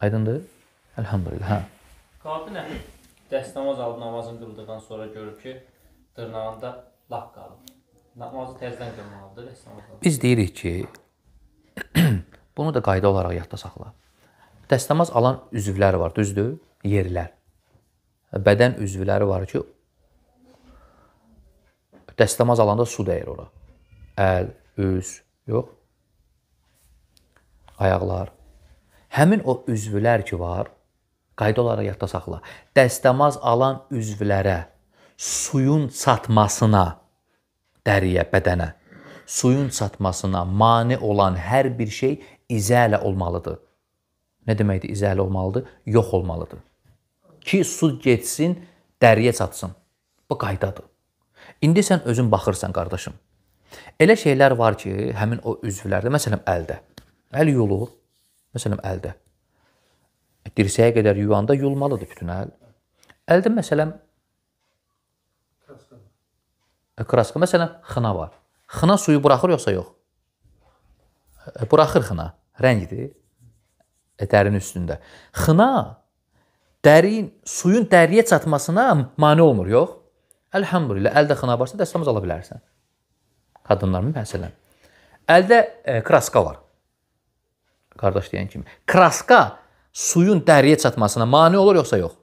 Aydındır? Elhamdülillah. Hə. Qadın əmi dəstəmaz alıb namazını qıldıqdan sonra görüb ki, dırnağında lap qalıb. Namazı təzdən qılmalıdır dəstəmaz alıb. Biz deyirik ki, bunu da qayda olaraq yadda saxla. Dəstəmaz alan üzvlər var, düzdür? Yerlər. Bədən üzvləri var ki, dəstəmaz alanda su dəyir ora. Əl, üz, yox. Ayaqlar, Həmin o üzvlər ki var, qayda olaraq yadda saxla. Dəstəmaz alan üzvlərə suyun çatmasına dəriyə, bədənə suyun çatmasına mane olan hər bir şey izələ olmalıdır. Nə deməkdir izələ olmalıdır? Yox olmalıdır. Ki su getsin, dəriyə çatsın. Bu qaydadır. İndi sən özün baxırsan qardaşım. Elə şeylər var ki, həmin o üzvlərdə, məsələn, əldə. Əl yolu Məsələn, əldə. Dirsəyə qədər yuyanda yulmalıdır bütün əl. Əldə məsələn e, kraska. Məsələn, xına var. Xına suyu buraxır yoxsa yox? E, buraxır xına. Rəngdir. E, dərin üstündə. Xına dərin suyun dəriyə çatmasına mane olmur, yox? Elhamdülillah, əldə xına varsa dəstəmaz ala bilərsən. Qadınların məsələn. Əldə e, kraska var qardaş deyən kimi. Kraska suyun dəriyə çatmasına mane olur yoxsa yox?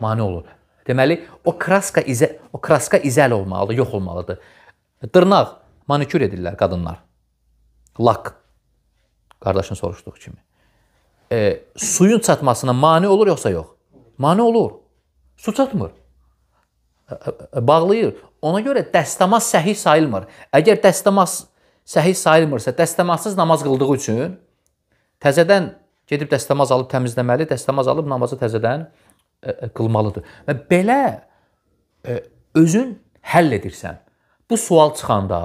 Mane olur. Deməli, o kraska izə o kraska izəl olmalıdır, yox olmalıdır. Dırnaq manikür edirlər qadınlar. Lak. Qardaşın soruşduğu kimi. E, suyun çatmasına mane olur yoxsa yox? Mane olur. Su çatmır. E, e, e, bağlayır. Ona görə dəstəmaz səhih sayılmır. Əgər dəstəmaz səhih sayılmırsa, dəstəmazsız namaz qıldığı üçün təzədən gedib dəstəmaz alıb təmizləməli, dəstəmaz alıb namazı təzədən ə, e, e, qılmalıdır. Və belə ə, e, özün həll edirsən. Bu sual çıxanda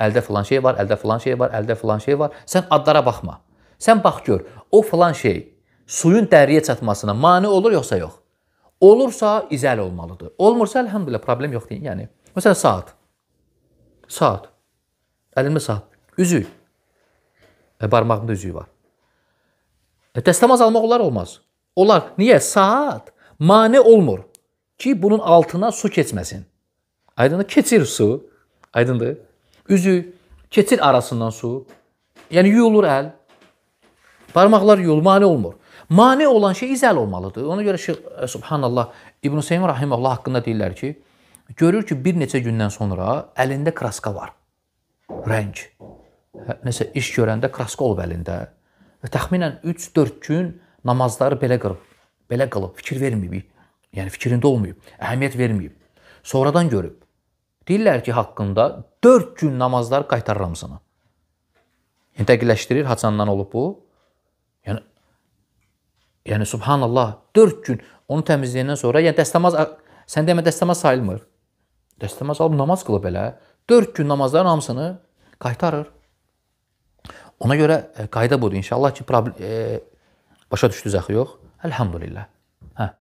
əldə filan şey var, əldə filan şey var, əldə filan şey var. Sən adlara baxma. Sən bax gör, o filan şey suyun dəriyə çatmasına mane olur yoxsa yox? Olursa izəl olmalıdır. Olmursa elhamdülillah problem yoxdur. Yəni məsələn saat. Saat. Əlimdə saat. Üzük. E, barmağımda üzüyü var. Dəstəmaz e, almaq olar olmaz. Olar. Niyə? Saat mane olmur ki, bunun altına su keçməsin. Aydındır? Keçir su. Aydındır? Üzü keçir arasından su. Yəni yuyulur əl. Barmaqlar yuyulur, mane olmur. Mane olan şey izəl olmalıdır. Ona görə Şeyx e, Subhanallah İbn Seyyid rahimehullah haqqında deyirlər ki, görür ki, bir neçə gündən sonra əlində kraska var. Rəng. Hə, nəsə iş görəndə kraska olub əlində və təxminən 3-4 gün namazları belə qılıb, belə qılıb, fikir verməyib. Yəni fikrində olmayıb, əhəmiyyət verməyib. Sonradan görüb. Deyirlər ki, haqqında 4 gün namazlar qaytarıram sana. Yəni dəqiqləşdirir haçandan olub bu. Yəni yəni subhanallah 4 gün onu təmizləyəndən sonra, yəni dəstəmaz sən demə dəstəmaz sayılmır. Dəstəmaz alıb namaz qılıb elə 4 gün namazların hamısını qaytarır. Ona görə e, qayda budur. İnşallah ki, problem, e, başa düşdünüz axı yox? Elhamdülillah.